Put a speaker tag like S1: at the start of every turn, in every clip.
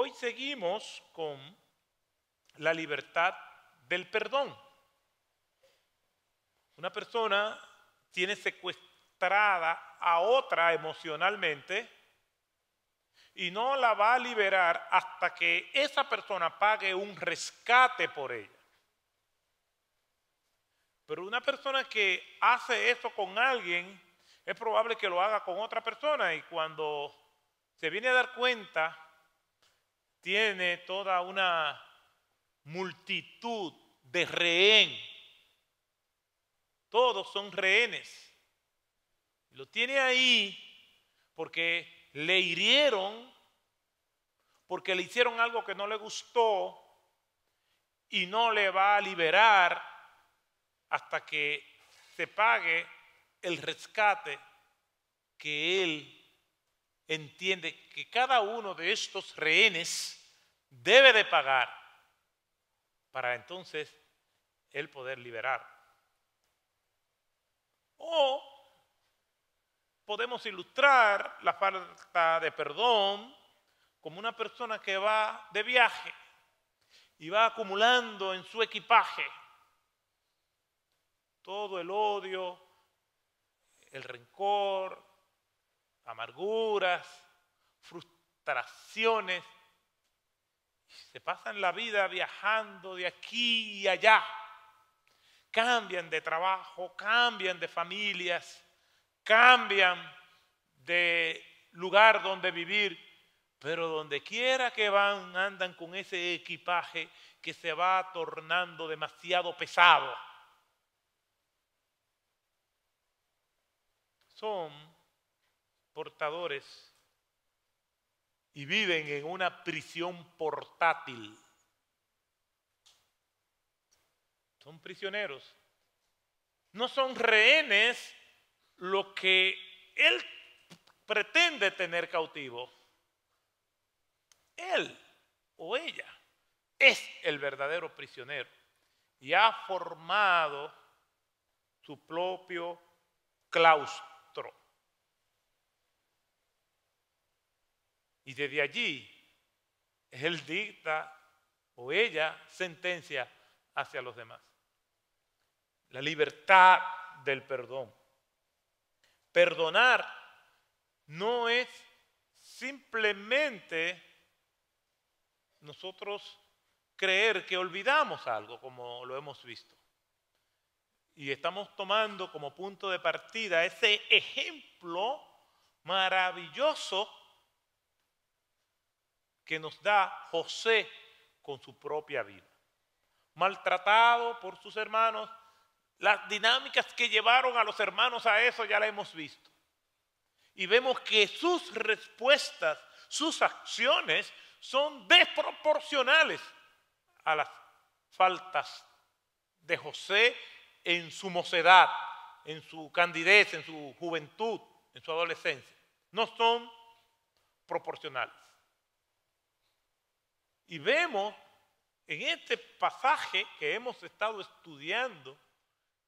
S1: Hoy seguimos con la libertad del perdón. Una persona tiene secuestrada a otra emocionalmente y no la va a liberar hasta que esa persona pague un rescate por ella. Pero una persona que hace eso con alguien, es probable que lo haga con otra persona y cuando se viene a dar cuenta, tiene toda una multitud de rehén. Todos son rehenes. Lo tiene ahí porque le hirieron, porque le hicieron algo que no le gustó y no le va a liberar hasta que se pague el rescate que él entiende que cada uno de estos rehenes debe de pagar para entonces él poder liberar. O podemos ilustrar la falta de perdón como una persona que va de viaje y va acumulando en su equipaje todo el odio, el rencor, amarguras, frustraciones. Se pasan la vida viajando de aquí y allá. Cambian de trabajo, cambian de familias, cambian de lugar donde vivir, pero donde quiera que van andan con ese equipaje que se va tornando demasiado pesado. Son portadores y viven en una prisión portátil. Son prisioneros. No son rehenes lo que él pretende tener cautivo. Él o ella es el verdadero prisionero y ha formado su propio claustro Y desde allí, él dicta o ella sentencia hacia los demás. La libertad del perdón. Perdonar no es simplemente nosotros creer que olvidamos algo, como lo hemos visto. Y estamos tomando como punto de partida ese ejemplo maravilloso que nos da José con su propia vida. Maltratado por sus hermanos, las dinámicas que llevaron a los hermanos a eso ya la hemos visto. Y vemos que sus respuestas, sus acciones son desproporcionales a las faltas de José en su mocedad, en su candidez, en su juventud, en su adolescencia. No son proporcionales. Y vemos en este pasaje que hemos estado estudiando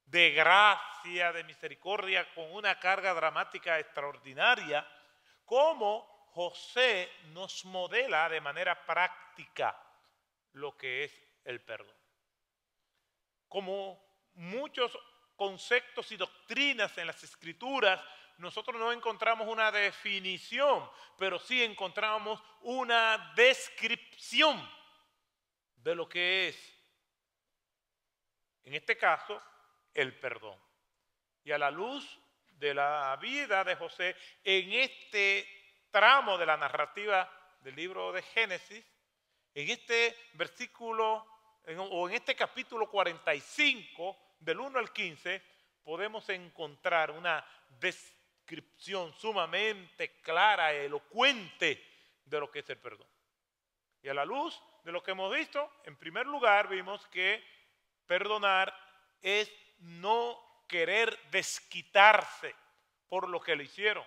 S1: de gracia, de misericordia, con una carga dramática extraordinaria, cómo José nos modela de manera práctica lo que es el perdón. Como muchos conceptos y doctrinas en las escrituras nosotros no encontramos una definición, pero sí encontramos una descripción de lo que es, en este caso, el perdón. Y a la luz de la vida de José, en este tramo de la narrativa del libro de Génesis, en este versículo o en este capítulo 45, del 1 al 15, podemos encontrar una descripción descripción sumamente clara, elocuente de lo que es el perdón. Y a la luz de lo que hemos visto, en primer lugar vimos que perdonar es no querer desquitarse por lo que le hicieron.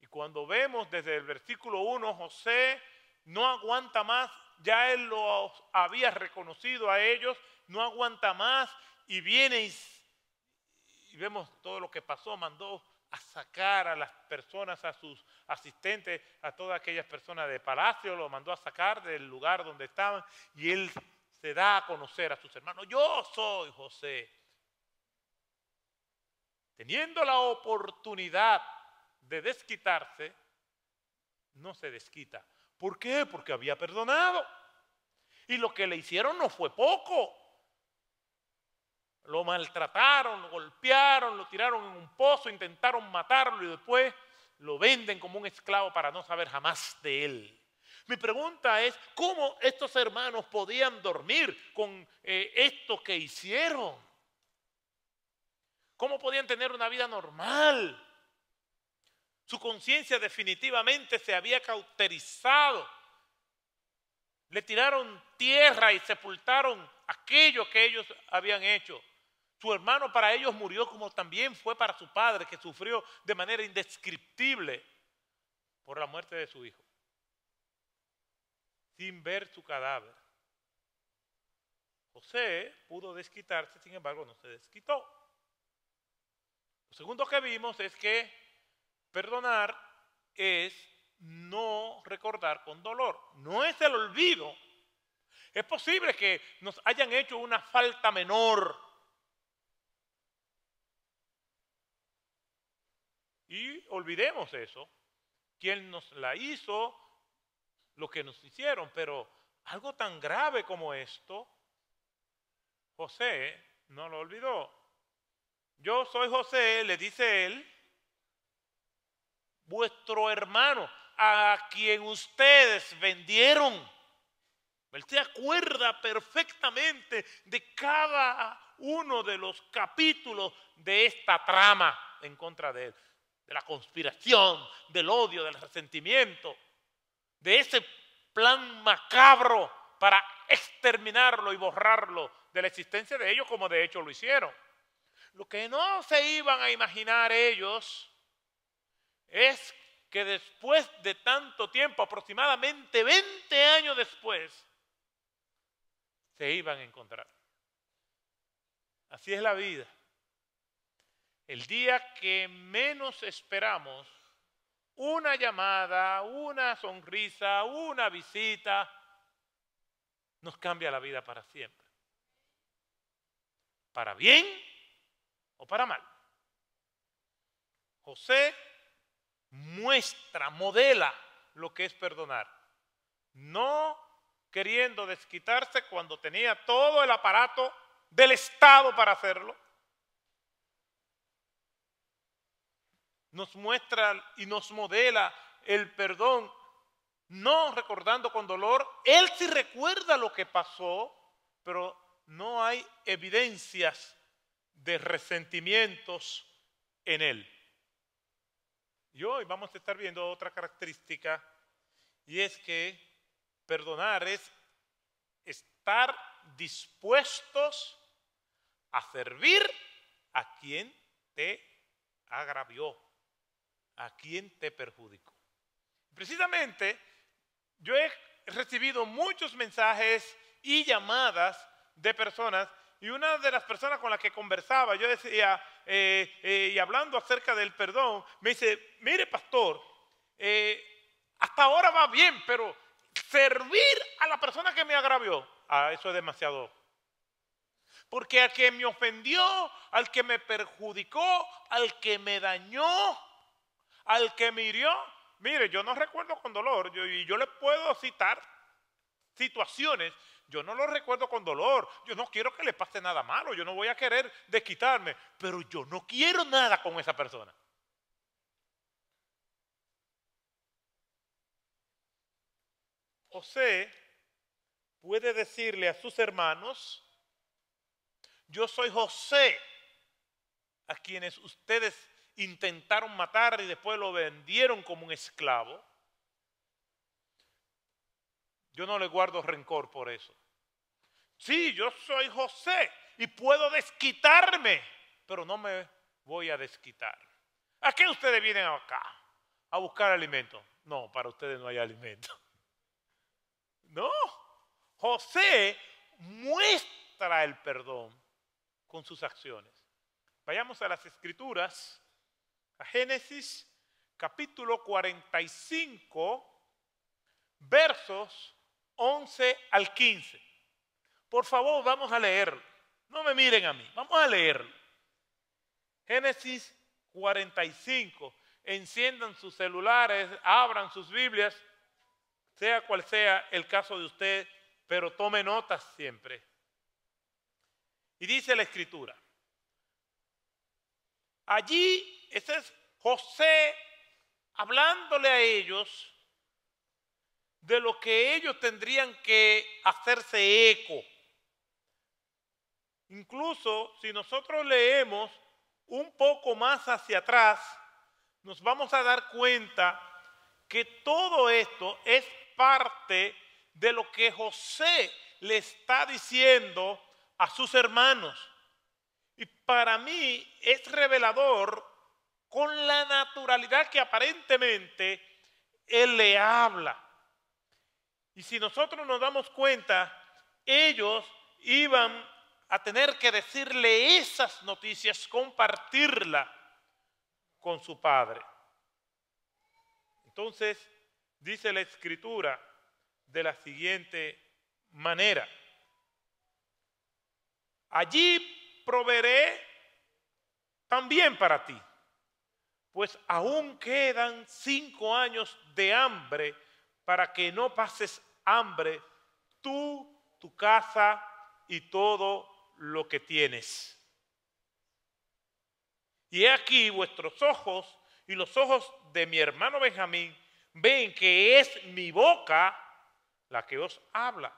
S1: Y cuando vemos desde el versículo 1, José no aguanta más, ya él los había reconocido a ellos, no aguanta más y viene y vemos todo lo que pasó, mandó a sacar a las personas, a sus asistentes, a todas aquellas personas de palacio, lo mandó a sacar del lugar donde estaban y él se da a conocer a sus hermanos. Yo soy José. Teniendo la oportunidad de desquitarse, no se desquita. ¿Por qué? Porque había perdonado. Y lo que le hicieron no fue poco. Lo maltrataron, lo golpearon, lo tiraron en un pozo, intentaron matarlo y después lo venden como un esclavo para no saber jamás de él. Mi pregunta es, ¿cómo estos hermanos podían dormir con eh, esto que hicieron? ¿Cómo podían tener una vida normal? Su conciencia definitivamente se había cauterizado. Le tiraron tierra y sepultaron aquello que ellos habían hecho. Su hermano para ellos murió como también fue para su padre, que sufrió de manera indescriptible por la muerte de su hijo, sin ver su cadáver. José pudo desquitarse, sin embargo no se desquitó. Lo segundo que vimos es que perdonar es no recordar con dolor, no es el olvido. Es posible que nos hayan hecho una falta menor, Y olvidemos eso. Quien nos la hizo, lo que nos hicieron, pero algo tan grave como esto, José no lo olvidó. Yo soy José, le dice él, vuestro hermano, a quien ustedes vendieron. Él se acuerda perfectamente de cada uno de los capítulos de esta trama en contra de él de la conspiración, del odio, del resentimiento, de ese plan macabro para exterminarlo y borrarlo de la existencia de ellos como de hecho lo hicieron. Lo que no se iban a imaginar ellos es que después de tanto tiempo, aproximadamente 20 años después, se iban a encontrar. Así es la vida. El día que menos esperamos, una llamada, una sonrisa, una visita, nos cambia la vida para siempre. Para bien o para mal. José muestra, modela lo que es perdonar. No queriendo desquitarse cuando tenía todo el aparato del Estado para hacerlo, nos muestra y nos modela el perdón, no recordando con dolor. Él sí recuerda lo que pasó, pero no hay evidencias de resentimientos en él. Y hoy vamos a estar viendo otra característica y es que perdonar es estar dispuestos a servir a quien te agravió a quién te perjudicó. Precisamente, yo he recibido muchos mensajes y llamadas de personas y una de las personas con las que conversaba, yo decía, eh, eh, y hablando acerca del perdón, me dice, mire pastor, eh, hasta ahora va bien, pero servir a la persona que me agravió, ah, eso es demasiado. Porque al que me ofendió, al que me perjudicó, al que me dañó, al que me mire, yo no recuerdo con dolor, yo, y yo le puedo citar situaciones, yo no lo recuerdo con dolor, yo no quiero que le pase nada malo, yo no voy a querer desquitarme, pero yo no quiero nada con esa persona. José puede decirle a sus hermanos, yo soy José, a quienes ustedes intentaron matar y después lo vendieron como un esclavo. Yo no le guardo rencor por eso. Sí, yo soy José y puedo desquitarme, pero no me voy a desquitar. ¿A qué ustedes vienen acá? A buscar alimento. No, para ustedes no hay alimento. No, José muestra el perdón con sus acciones. Vayamos a las escrituras Génesis capítulo 45, versos 11 al 15. Por favor, vamos a leerlo. No me miren a mí, vamos a leerlo. Génesis 45. Enciendan sus celulares, abran sus Biblias, sea cual sea el caso de usted, pero tome notas siempre. Y dice la escritura. Allí ese es José hablándole a ellos de lo que ellos tendrían que hacerse eco. Incluso si nosotros leemos un poco más hacia atrás, nos vamos a dar cuenta que todo esto es parte de lo que José le está diciendo a sus hermanos. Y para mí es revelador con la naturalidad que aparentemente Él le habla. Y si nosotros nos damos cuenta, ellos iban a tener que decirle esas noticias, compartirla con su padre. Entonces, dice la escritura de la siguiente manera. Allí proveeré también para ti pues aún quedan cinco años de hambre para que no pases hambre tú, tu casa y todo lo que tienes. Y he aquí vuestros ojos y los ojos de mi hermano Benjamín ven que es mi boca la que os habla.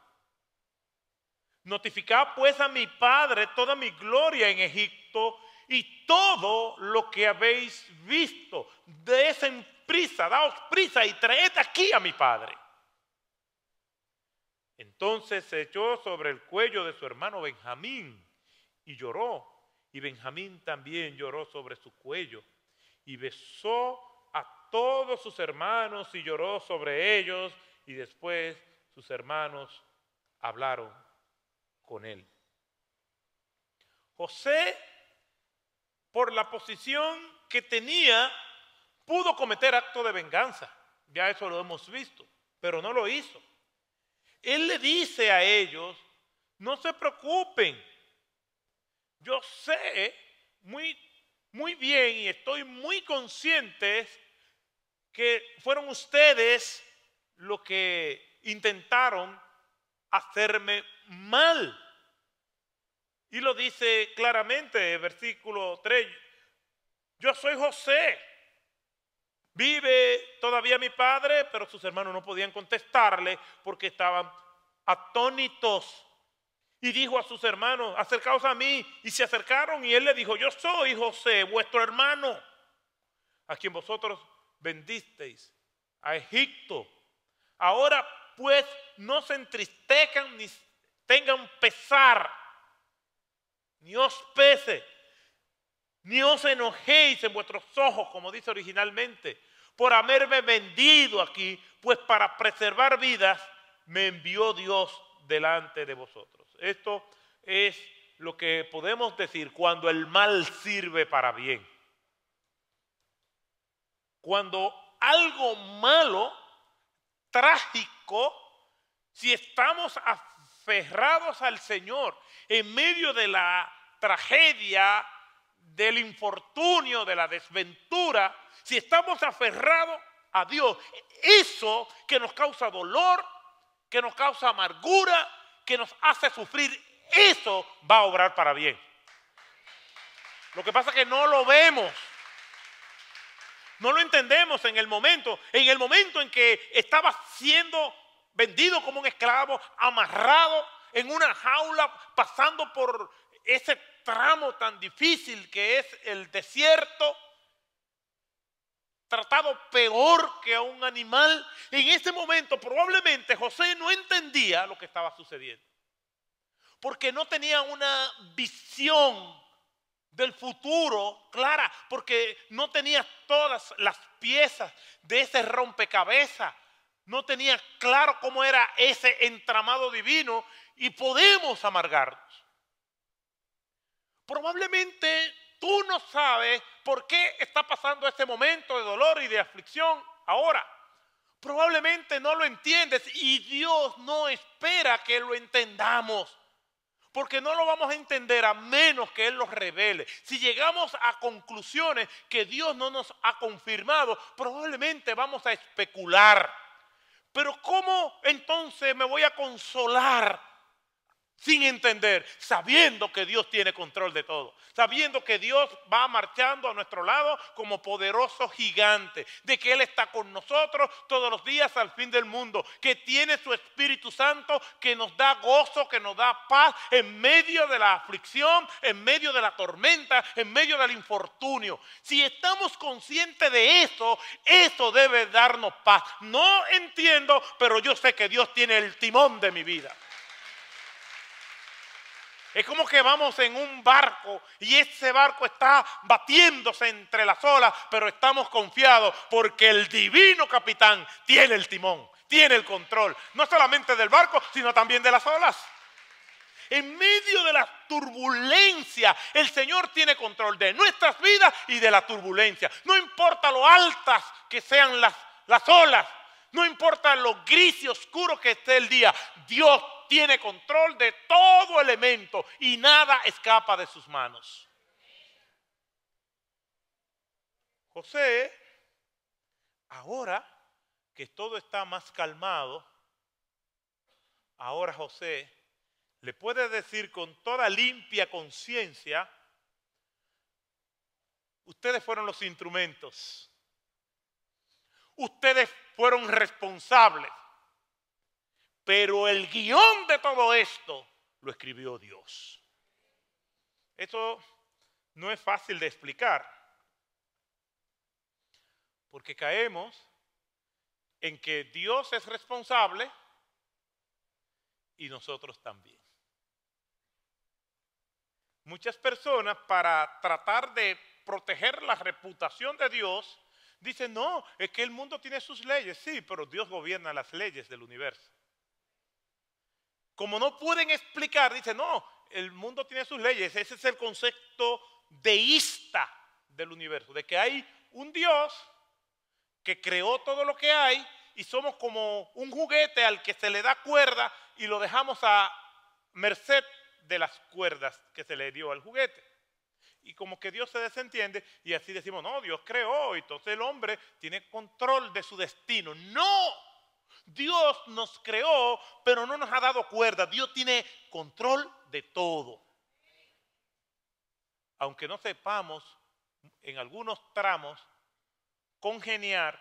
S1: Notificad pues a mi padre toda mi gloria en Egipto y todo lo que habéis visto, esa prisa, daos prisa y traed aquí a mi padre. Entonces se echó sobre el cuello de su hermano Benjamín y lloró. Y Benjamín también lloró sobre su cuello y besó a todos sus hermanos y lloró sobre ellos. Y después sus hermanos hablaron con él. José por la posición que tenía, pudo cometer acto de venganza. Ya eso lo hemos visto, pero no lo hizo. Él le dice a ellos, no se preocupen, yo sé muy, muy bien y estoy muy consciente que fueron ustedes los que intentaron hacerme mal. Y lo dice claramente, versículo 3, yo soy José, vive todavía mi padre, pero sus hermanos no podían contestarle porque estaban atónitos. Y dijo a sus hermanos, acercaos a mí. Y se acercaron y él le dijo, yo soy José, vuestro hermano, a quien vosotros vendisteis a Egipto. Ahora pues no se entristecan ni tengan pesar ni os pese, ni os enojéis en vuestros ojos, como dice originalmente, por haberme vendido aquí, pues para preservar vidas me envió Dios delante de vosotros. Esto es lo que podemos decir cuando el mal sirve para bien. Cuando algo malo, trágico, si estamos aferrados al Señor en medio de la tragedia, del infortunio, de la desventura, si estamos aferrados a Dios, eso que nos causa dolor, que nos causa amargura, que nos hace sufrir, eso va a obrar para bien. Lo que pasa es que no lo vemos. No lo entendemos en el momento. En el momento en que estaba siendo vendido como un esclavo, amarrado en una jaula, pasando por ese tramo tan difícil que es el desierto, tratado peor que a un animal, en ese momento probablemente José no entendía lo que estaba sucediendo, porque no tenía una visión del futuro clara, porque no tenía todas las piezas de ese rompecabezas, no tenía claro cómo era ese entramado divino y podemos amargar Probablemente tú no sabes por qué está pasando este momento de dolor y de aflicción ahora. Probablemente no lo entiendes y Dios no espera que lo entendamos. Porque no lo vamos a entender a menos que Él los revele. Si llegamos a conclusiones que Dios no nos ha confirmado, probablemente vamos a especular. Pero ¿cómo entonces me voy a consolar? sin entender, sabiendo que Dios tiene control de todo, sabiendo que Dios va marchando a nuestro lado como poderoso gigante, de que Él está con nosotros todos los días al fin del mundo, que tiene su Espíritu Santo que nos da gozo, que nos da paz en medio de la aflicción, en medio de la tormenta, en medio del infortunio. Si estamos conscientes de eso, eso debe darnos paz. No entiendo, pero yo sé que Dios tiene el timón de mi vida. Es como que vamos en un barco y ese barco está batiéndose entre las olas, pero estamos confiados porque el divino capitán tiene el timón, tiene el control, no solamente del barco, sino también de las olas. En medio de la turbulencia, el Señor tiene control de nuestras vidas y de la turbulencia. No importa lo altas que sean las, las olas, no importa lo gris y oscuro que esté el día, Dios tiene control de todo elemento y nada escapa de sus manos. José, ahora que todo está más calmado, ahora José le puede decir con toda limpia conciencia, ustedes fueron los instrumentos, ustedes fueron responsables. Pero el guión de todo esto lo escribió Dios. Esto no es fácil de explicar, porque caemos en que Dios es responsable y nosotros también. Muchas personas para tratar de proteger la reputación de Dios Dice, no, es que el mundo tiene sus leyes, sí, pero Dios gobierna las leyes del universo. Como no pueden explicar, dice, no, el mundo tiene sus leyes. Ese es el concepto deísta del universo, de que hay un Dios que creó todo lo que hay y somos como un juguete al que se le da cuerda y lo dejamos a merced de las cuerdas que se le dio al juguete y como que Dios se desentiende y así decimos, no, Dios creó, y entonces el hombre tiene control de su destino. No, Dios nos creó, pero no nos ha dado cuerda. Dios tiene control de todo. Aunque no sepamos en algunos tramos congeniar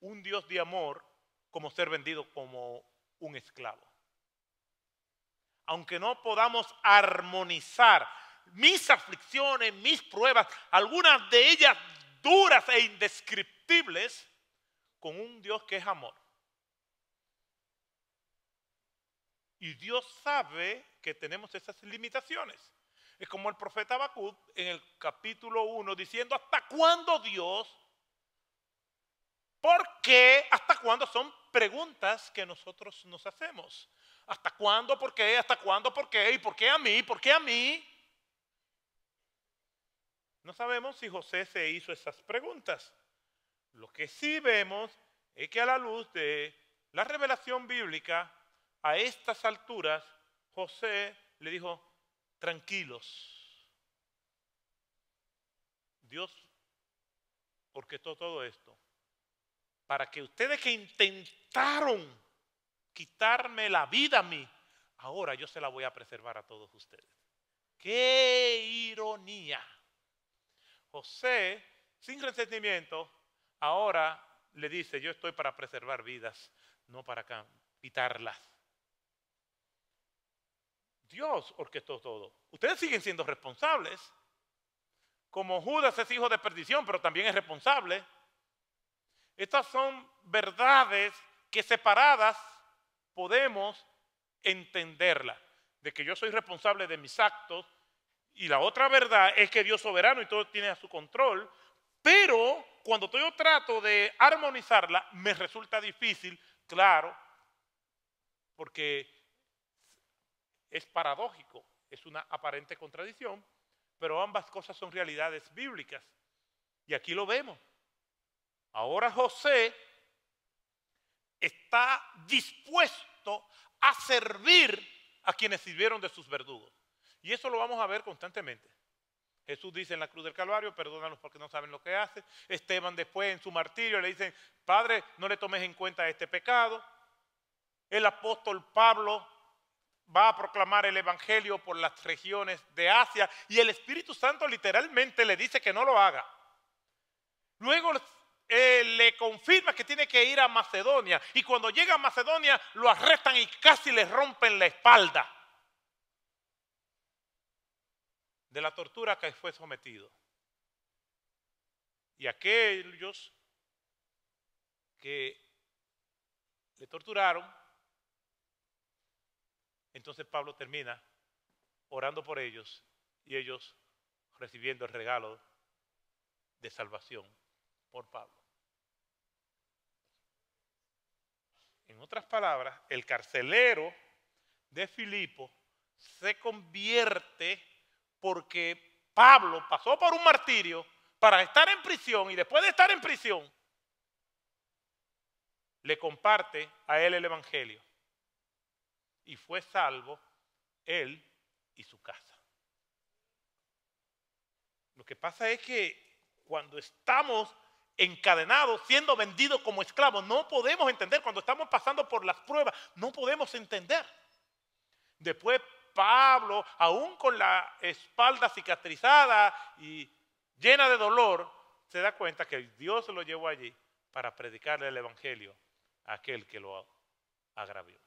S1: un Dios de amor como ser vendido como un esclavo. Aunque no podamos armonizar mis aflicciones, mis pruebas, algunas de ellas duras e indescriptibles, con un Dios que es amor. Y Dios sabe que tenemos esas limitaciones. Es como el profeta Habacuc en el capítulo 1 diciendo, ¿hasta cuándo Dios? ¿Por qué? ¿Hasta cuándo? Son preguntas que nosotros nos hacemos. ¿Hasta cuándo? ¿Por qué? ¿Hasta cuándo? ¿Por qué? ¿Y por qué a mí? ¿Por qué a mí? No sabemos si José se hizo esas preguntas. Lo que sí vemos es que a la luz de la revelación bíblica, a estas alturas, José le dijo, tranquilos. Dios orquestó todo esto para que ustedes que intentaron quitarme la vida a mí, ahora yo se la voy a preservar a todos ustedes. ¡Qué ironía! José, sin resentimiento, ahora le dice, yo estoy para preservar vidas, no para quitarlas. Dios orquestó todo. Ustedes siguen siendo responsables. Como Judas es hijo de perdición, pero también es responsable. Estas son verdades que separadas podemos entenderlas. De que yo soy responsable de mis actos, y la otra verdad es que Dios soberano y todo tiene a su control, pero cuando yo trato de armonizarla, me resulta difícil, claro, porque es paradójico, es una aparente contradicción, pero ambas cosas son realidades bíblicas. Y aquí lo vemos. Ahora José está dispuesto a servir a quienes sirvieron de sus verdugos. Y eso lo vamos a ver constantemente. Jesús dice en la cruz del Calvario, perdónanos porque no saben lo que hacen. Esteban después en su martirio le dicen, Padre, no le tomes en cuenta este pecado. El apóstol Pablo va a proclamar el Evangelio por las regiones de Asia y el Espíritu Santo literalmente le dice que no lo haga. Luego eh, le confirma que tiene que ir a Macedonia y cuando llega a Macedonia lo arrestan y casi le rompen la espalda. de la tortura que fue sometido. Y aquellos que le torturaron, entonces Pablo termina orando por ellos y ellos recibiendo el regalo de salvación por Pablo. En otras palabras, el carcelero de Filipo se convierte porque Pablo pasó por un martirio para estar en prisión y después de estar en prisión, le comparte a él el Evangelio. Y fue salvo él y su casa. Lo que pasa es que cuando estamos encadenados, siendo vendidos como esclavos, no podemos entender, cuando estamos pasando por las pruebas, no podemos entender. Después Pablo, aún con la espalda cicatrizada y llena de dolor, se da cuenta que Dios lo llevó allí para predicarle el Evangelio a aquel que lo agravió.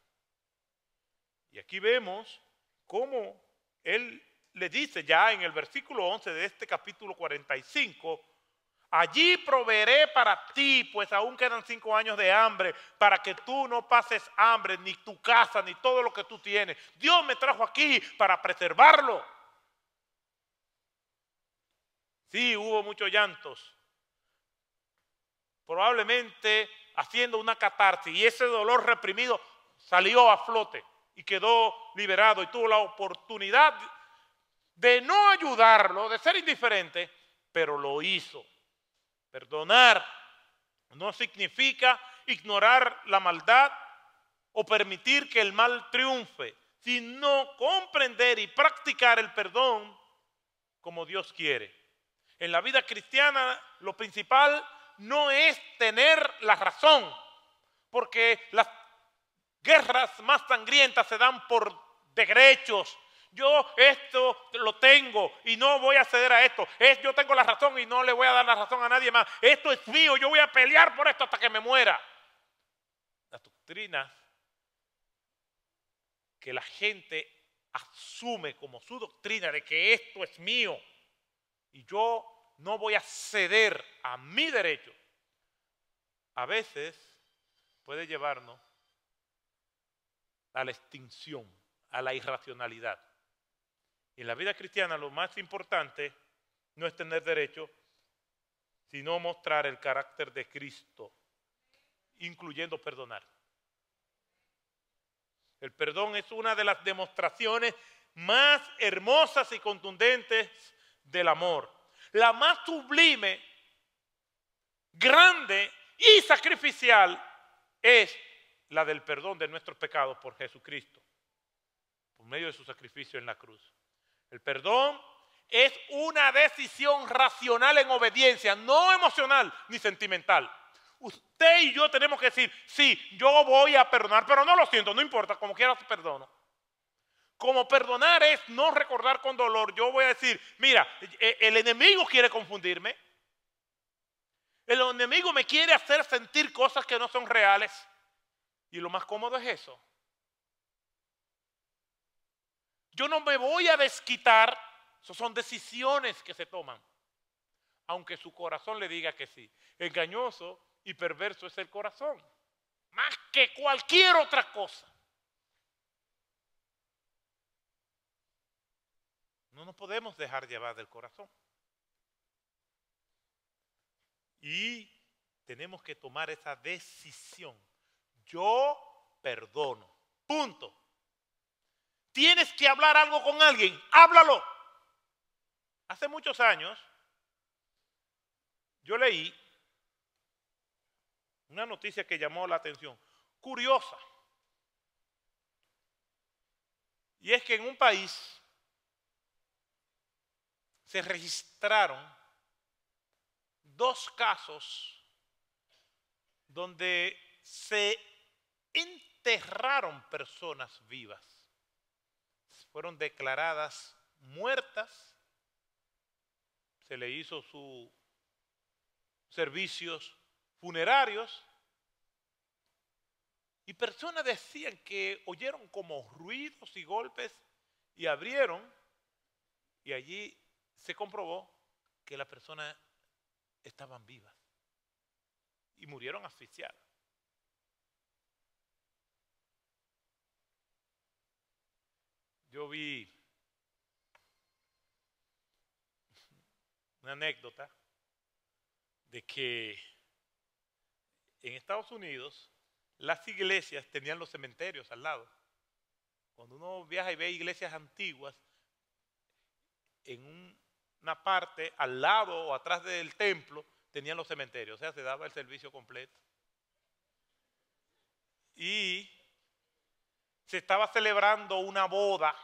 S1: Y aquí vemos cómo él le dice ya en el versículo 11 de este capítulo 45, Allí proveeré para ti, pues aún quedan cinco años de hambre, para que tú no pases hambre, ni tu casa, ni todo lo que tú tienes. Dios me trajo aquí para preservarlo. Sí, hubo muchos llantos. Probablemente haciendo una catarsis y ese dolor reprimido salió a flote y quedó liberado y tuvo la oportunidad de no ayudarlo, de ser indiferente, pero lo hizo. Perdonar no significa ignorar la maldad o permitir que el mal triunfe, sino comprender y practicar el perdón como Dios quiere. En la vida cristiana lo principal no es tener la razón, porque las guerras más sangrientas se dan por derechos yo esto lo tengo y no voy a ceder a esto. yo tengo la razón y no le voy a dar la razón a nadie más. Esto es mío, yo voy a pelear por esto hasta que me muera. Las doctrinas que la gente asume como su doctrina de que esto es mío y yo no voy a ceder a mi derecho, a veces puede llevarnos a la extinción, a la irracionalidad en la vida cristiana lo más importante no es tener derecho, sino mostrar el carácter de Cristo, incluyendo perdonar. El perdón es una de las demostraciones más hermosas y contundentes del amor, la más sublime, grande y sacrificial es la del perdón de nuestros pecados por Jesucristo, por medio de su sacrificio en la cruz. El perdón es una decisión racional en obediencia, no emocional ni sentimental. Usted y yo tenemos que decir, sí, yo voy a perdonar, pero no lo siento, no importa, como quiera perdono. Como perdonar es no recordar con dolor, yo voy a decir, mira, e, el enemigo quiere confundirme, el enemigo me quiere hacer sentir cosas que no son reales, y lo más cómodo es eso. Yo no me voy a desquitar. son decisiones que se toman. Aunque su corazón le diga que sí. Engañoso y perverso es el corazón. Más que cualquier otra cosa. No nos podemos dejar llevar del corazón. Y tenemos que tomar esa decisión. Yo perdono. Punto tienes que hablar algo con alguien, háblalo. Hace muchos años yo leí una noticia que llamó la atención, curiosa. Y es que en un país se registraron dos casos donde se enterraron personas vivas fueron declaradas muertas, se le hizo sus servicios funerarios, y personas decían que oyeron como ruidos y golpes y abrieron, y allí se comprobó que las personas estaban vivas y murieron asfixiadas. Yo vi una anécdota de que en Estados Unidos las iglesias tenían los cementerios al lado. Cuando uno viaja y ve iglesias antiguas, en una parte al lado o atrás del templo tenían los cementerios, o sea, se daba el servicio completo. Y se estaba celebrando una boda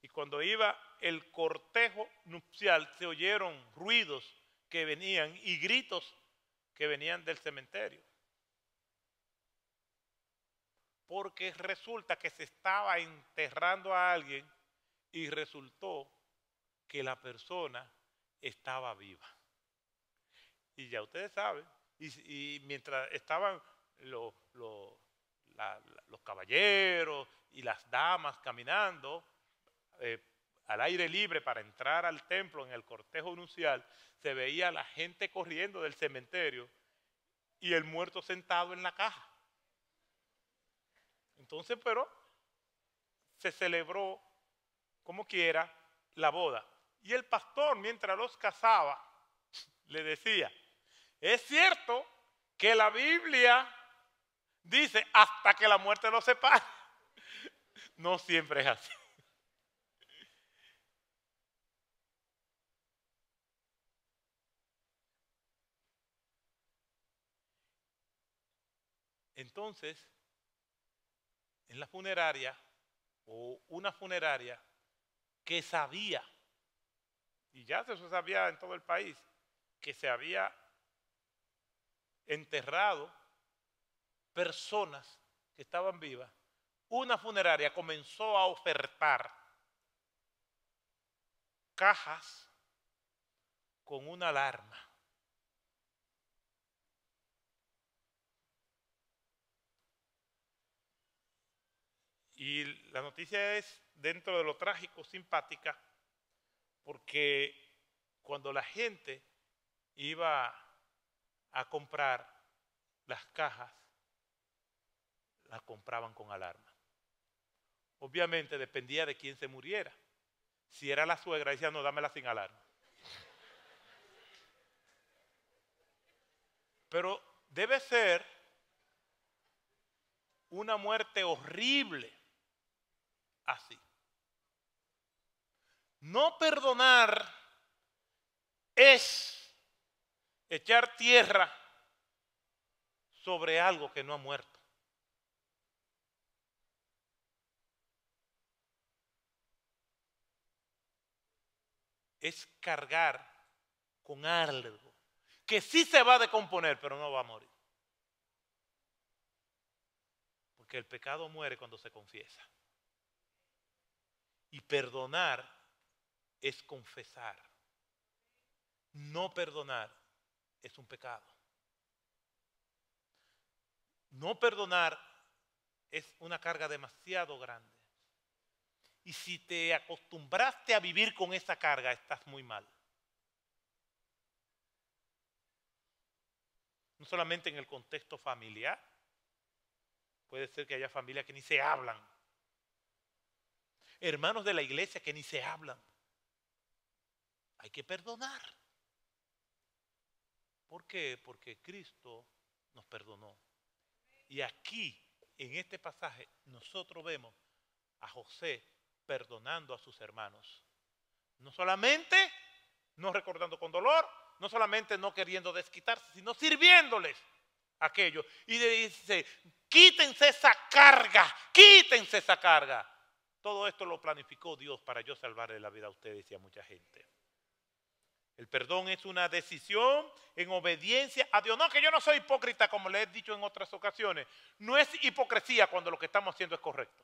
S1: y cuando iba el cortejo nupcial se oyeron ruidos que venían y gritos que venían del cementerio. Porque resulta que se estaba enterrando a alguien y resultó que la persona estaba viva. Y ya ustedes saben, y, mientras estaban los los caballeros y las damas caminando eh, al aire libre para entrar al templo en el cortejo nupcial, se veía la gente corriendo del cementerio y el muerto sentado en la caja. Entonces, pero se celebró como quiera la boda. Y el pastor, mientras los casaba, le decía, es cierto que la Biblia Dice, hasta que la muerte lo separe. No siempre es así. Entonces, en la funeraria, o una funeraria que sabía, y ya se sabía en todo el país, que se había enterrado personas que estaban vivas, una funeraria comenzó a ofertar cajas con una alarma. Y la noticia es, dentro de lo trágico, simpática, porque cuando la gente iba a comprar las cajas, la compraban con alarma. Obviamente dependía de quién se muriera. Si era la suegra, decía, no, dámela sin alarma. Pero debe ser una muerte horrible así. No perdonar es echar tierra sobre algo que no ha muerto. es cargar con algo que sí se va a decomponer, pero no va a morir. Porque el pecado muere cuando se confiesa. Y perdonar es confesar. No perdonar es un pecado. No perdonar es una carga demasiado grande. Y si te acostumbraste a vivir con esa carga, estás muy mal. No solamente en el contexto familiar, puede ser que haya familias que ni se hablan, hermanos de la iglesia que ni se hablan. Hay que perdonar. ¿Por qué? Porque Cristo nos perdonó. Y aquí, en este pasaje, nosotros vemos a José perdonando a sus hermanos. No solamente no recordando con dolor, no solamente no queriendo desquitarse, sino sirviéndoles aquello. Y dice, quítense esa carga, quítense esa carga. Todo esto lo planificó Dios para yo salvarle la vida a ustedes y a mucha gente. El perdón es una decisión en obediencia a Dios. No, que yo no soy hipócrita, como le he dicho en otras ocasiones. No es hipocresía cuando lo que estamos haciendo es correcto.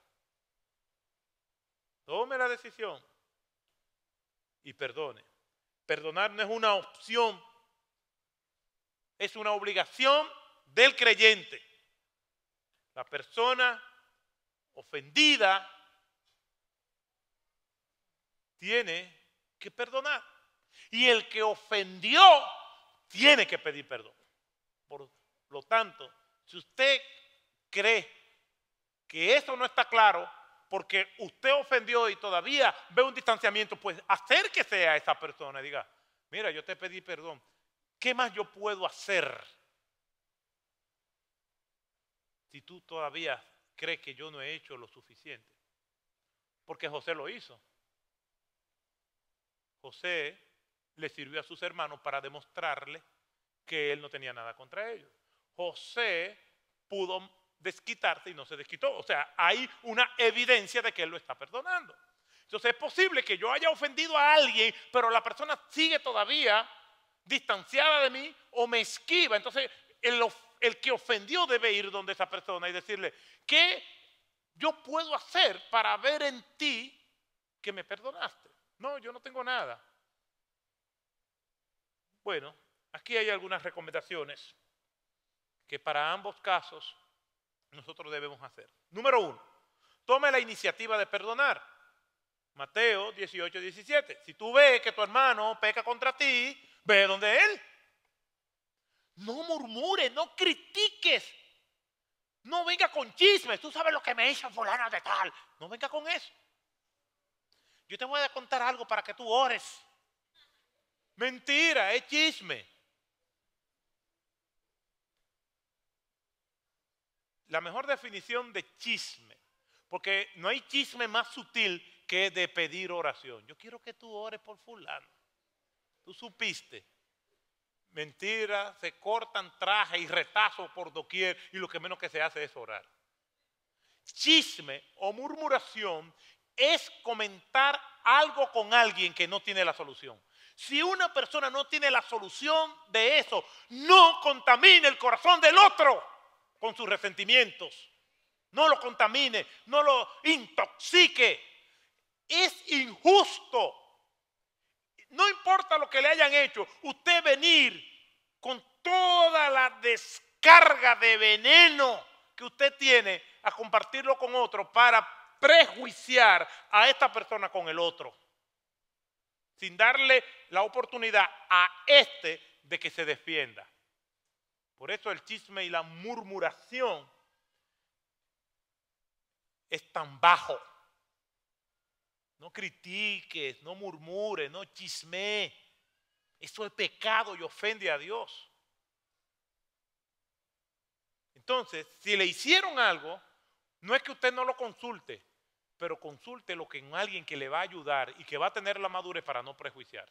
S1: Tome la decisión y perdone. Perdonar no es una opción, es una obligación del creyente. La persona ofendida tiene que perdonar. Y el que ofendió tiene que pedir perdón. Por lo tanto, si usted cree que eso no está claro, porque usted ofendió y todavía ve un distanciamiento, pues acérquese a esa persona y diga, mira, yo te pedí perdón, ¿qué más yo puedo hacer? Si tú todavía crees que yo no he hecho lo suficiente, porque José lo hizo. José le sirvió a sus hermanos para demostrarle que él no tenía nada contra ellos. José pudo desquitarse y no se desquitó. O sea, hay una evidencia de que él lo está perdonando. Entonces es posible que yo haya ofendido a alguien, pero la persona sigue todavía distanciada de mí o me esquiva. Entonces el, el que ofendió debe ir donde esa persona y decirle, ¿qué yo puedo hacer para ver en ti que me perdonaste? No, yo no tengo nada. Bueno, aquí hay algunas recomendaciones que para ambos casos nosotros debemos hacer. Número uno, tome la iniciativa de perdonar. Mateo 18, 17. Si tú ves que tu hermano peca contra ti, ve donde él. No murmures, no critiques. No venga con chismes. Tú sabes lo que me hizo fulano de tal. No venga con eso. Yo te voy a contar algo para que tú ores. Mentira, es chisme. la mejor definición de chisme, porque no hay chisme más sutil que de pedir oración. Yo quiero que tú ores por fulano. Tú supiste. Mentiras, se cortan trajes y retazo por doquier y lo que menos que se hace es orar. Chisme o murmuración es comentar algo con alguien que no tiene la solución. Si una persona no tiene la solución de eso, no contamine el corazón del otro con sus resentimientos. No lo contamine, no lo intoxique. Es injusto. No importa lo que le hayan hecho, usted venir con toda la descarga de veneno que usted tiene a compartirlo con otro para prejuiciar a esta persona con el otro, sin darle la oportunidad a este de que se defienda. Por eso el chisme y la murmuración es tan bajo. No critiques, no murmures, no chisme. Eso es pecado y ofende a Dios. Entonces, si le hicieron algo, no es que usted no lo consulte, pero consulte lo que en alguien que le va a ayudar y que va a tener la madurez para no prejuiciar.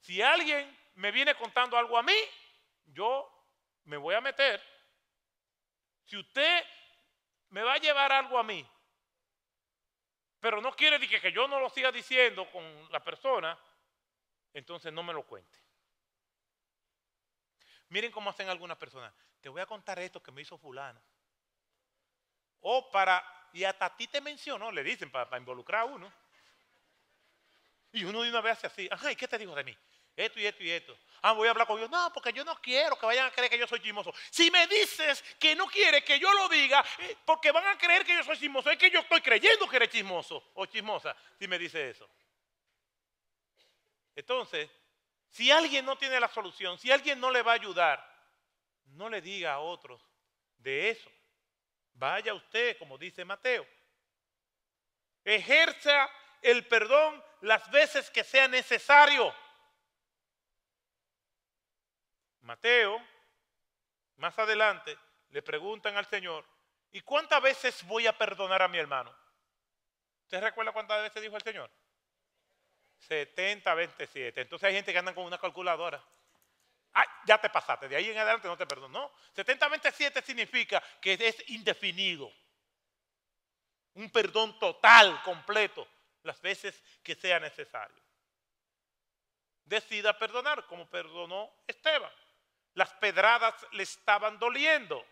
S1: Si alguien me viene contando algo a mí, yo me voy a meter, si usted me va a llevar algo a mí, pero no quiere que, que yo no lo siga diciendo con la persona, entonces no me lo cuente. Miren cómo hacen algunas personas. Te voy a contar esto que me hizo fulano. O para, y hasta a ti te mencionó, le dicen, para, involucrar a uno. Y uno de una vez hace así, ajá, qué te dijo de mí? Esto y esto y esto. Ah, voy a hablar con Dios. No, porque yo no quiero que vayan a creer que yo soy chismoso. Si me dices que no quiere que yo lo diga, eh, porque van a creer que yo soy chismoso, es que yo estoy creyendo que eres chismoso o chismosa, si me dice eso. Entonces, si alguien no tiene la solución, si alguien no le va a ayudar, no le diga a otros de eso. Vaya usted, como dice Mateo. Ejerza el perdón las veces que sea necesario. Mateo, más adelante, le preguntan al Señor, ¿y cuántas veces voy a perdonar a mi hermano? ¿Usted recuerda cuántas veces dijo el Señor? 70, 27. Entonces hay gente que anda con una calculadora. Ah, ya te pasaste, de ahí en adelante no te perdonó. 70, 27 significa que es indefinido. Un perdón total, completo, las veces que sea necesario. Decida perdonar, como perdonó Esteban. Las pedradas le estaban doliendo.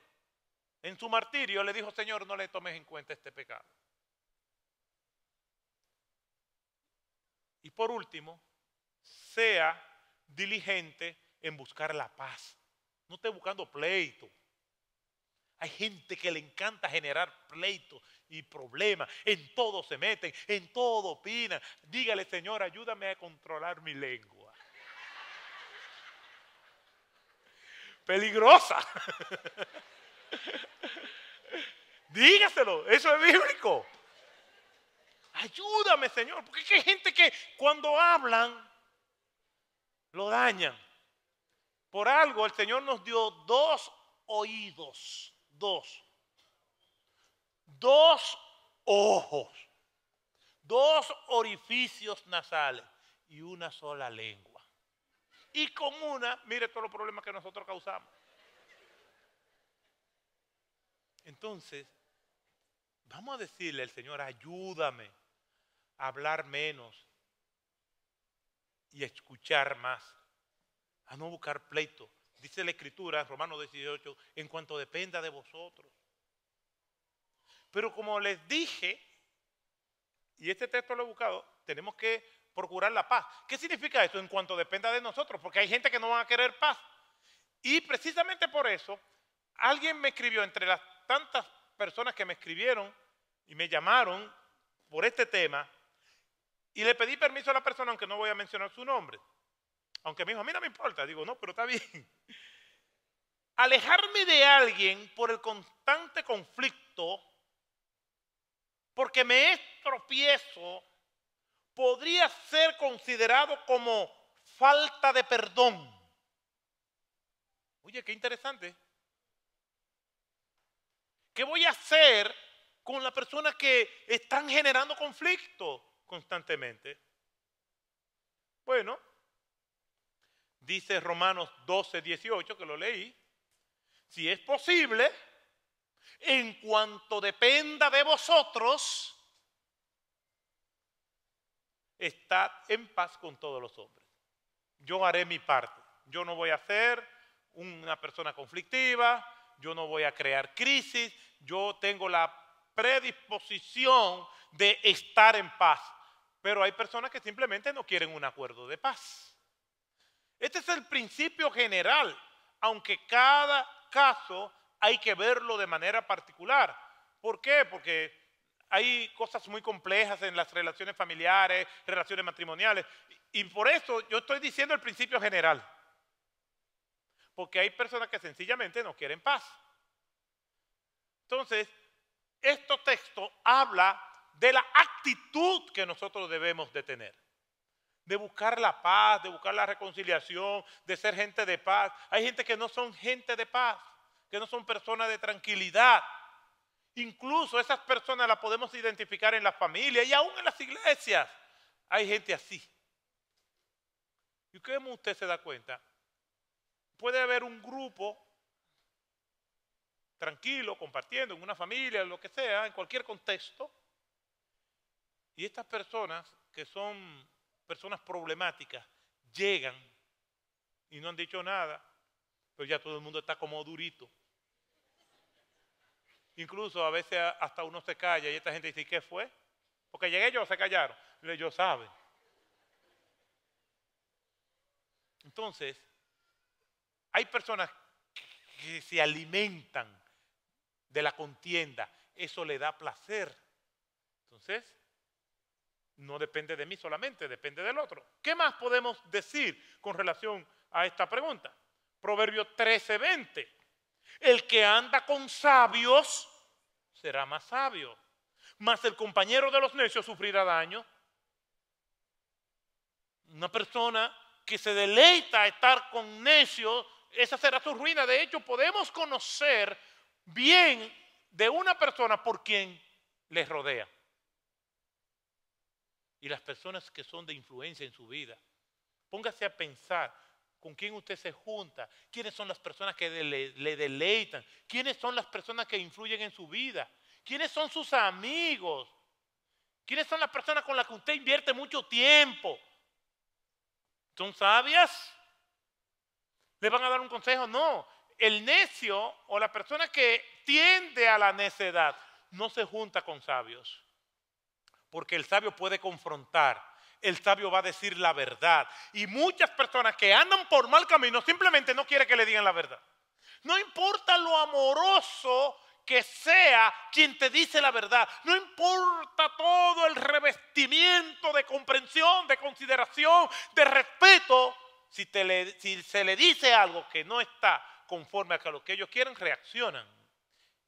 S1: En su martirio le dijo, Señor, no le tomes en cuenta este pecado. Y por último, sea diligente en buscar la paz. No esté buscando pleito. Hay gente que le encanta generar pleito y problemas. En todo se meten, en todo opinan. Dígale, Señor, ayúdame a controlar mi lengua. peligrosa. Dígaselo, eso es bíblico. Ayúdame, Señor, porque hay gente que cuando hablan lo dañan. Por algo el Señor nos dio dos oídos, dos. Dos ojos, dos orificios nasales y una sola lengua y con una, mire todos los problemas que nosotros causamos. Entonces, vamos a decirle al Señor, ayúdame a hablar menos y a escuchar más, a no buscar pleito. Dice la Escritura, Romanos 18, en cuanto dependa de vosotros. Pero como les dije, y este texto lo he buscado, tenemos que procurar la paz. ¿Qué significa eso en cuanto dependa de nosotros? Porque hay gente que no va a querer paz. Y precisamente por eso, alguien me escribió, entre las tantas personas que me escribieron y me llamaron por este tema, y le pedí permiso a la persona, aunque no voy a mencionar su nombre. Aunque me dijo, a mí no me importa. Digo, no, pero está bien. Alejarme de alguien por el constante conflicto, porque me estropiezo podría ser considerado como falta de perdón. Oye, qué interesante. ¿Qué voy a hacer con las personas que están generando conflicto constantemente? Bueno, dice Romanos 12, 18, que lo leí, si es posible, en cuanto dependa de vosotros, estar en paz con todos los hombres. Yo haré mi parte. Yo no voy a ser una persona conflictiva, yo no voy a crear crisis, yo tengo la predisposición de estar en paz. Pero hay personas que simplemente no quieren un acuerdo de paz. Este es el principio general, aunque cada caso hay que verlo de manera particular. ¿Por qué? Porque hay cosas muy complejas en las relaciones familiares, relaciones matrimoniales. Y por eso yo estoy diciendo el principio general. Porque hay personas que sencillamente no quieren paz. Entonces, este texto habla de la actitud que nosotros debemos de tener. De buscar la paz, de buscar la reconciliación, de ser gente de paz. Hay gente que no son gente de paz, que no son personas de tranquilidad. Incluso esas personas las podemos identificar en la familia y aún en las iglesias. Hay gente así. ¿Y cómo usted se da cuenta? Puede haber un grupo tranquilo, compartiendo, en una familia, lo que sea, en cualquier contexto. Y estas personas que son personas problemáticas llegan y no han dicho nada, pero ya todo el mundo está como durito. Incluso a veces hasta uno se calla y esta gente dice, ¿qué fue? Porque llegué yo, se callaron. Yo, saben. Entonces, hay personas que se alimentan de la contienda. Eso le da placer. Entonces, no depende de mí solamente, depende del otro. ¿Qué más podemos decir con relación a esta pregunta? Proverbio 13:20. El que anda con sabios será más sabio, mas el compañero de los necios sufrirá daño. Una persona que se deleita a estar con necios, esa será su ruina. De hecho, podemos conocer bien de una persona por quien les rodea. Y las personas que son de influencia en su vida, póngase a pensar con quién usted se junta, quiénes son las personas que le, deleitan, quiénes son las personas que influyen en su vida, quiénes son sus amigos, quiénes son las personas con las que usted invierte mucho tiempo. ¿Son sabias? ¿Le van a dar un consejo? No. El necio o la persona que tiende a la necedad no se junta con sabios, porque el sabio puede confrontar el sabio va a decir la verdad. Y muchas personas que andan por mal camino simplemente no quieren que le digan la verdad. No importa lo amoroso que sea quien te dice la verdad. No importa todo el revestimiento de comprensión, de consideración, de respeto. Si, si se le dice algo que no está conforme a lo que ellos quieren, reaccionan,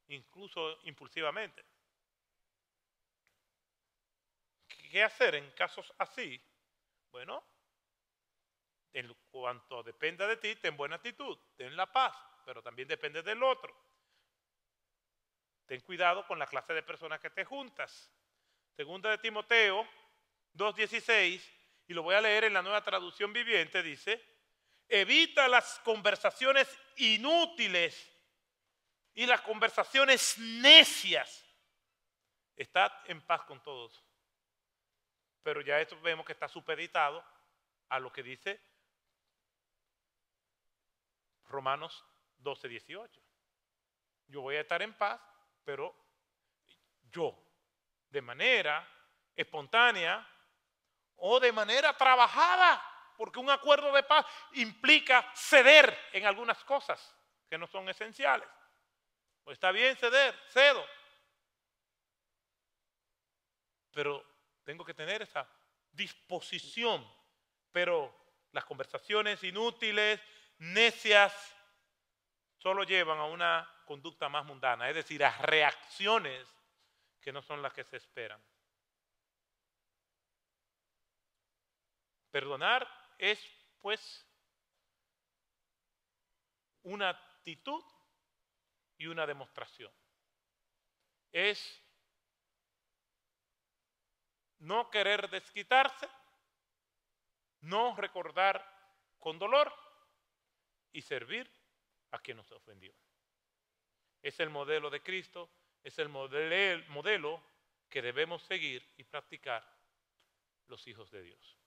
S1: incluso impulsivamente. ¿Qué hacer en casos así? Bueno, en cuanto dependa de ti, ten buena actitud, ten la paz, pero también depende del otro. Ten cuidado con la clase de personas que te juntas. Segunda de Timoteo 2.16, y lo voy a leer en la nueva traducción viviente, dice, evita las conversaciones inútiles y las conversaciones necias. Estad en paz con todos pero ya esto vemos que está supeditado a lo que dice Romanos 12, 18. Yo voy a estar en paz, pero yo, de manera espontánea o de manera trabajada, porque un acuerdo de paz implica ceder en algunas cosas que no son esenciales. Pues está bien ceder, cedo. Pero tengo que tener esa disposición, pero las conversaciones inútiles, necias, solo llevan a una conducta más mundana, es decir, a reacciones que no son las que se esperan. Perdonar es, pues, una actitud y una demostración. Es no querer desquitarse, no recordar con dolor y servir a quien nos ofendió. Es el modelo de Cristo, es el modelo que debemos seguir y practicar los hijos de Dios.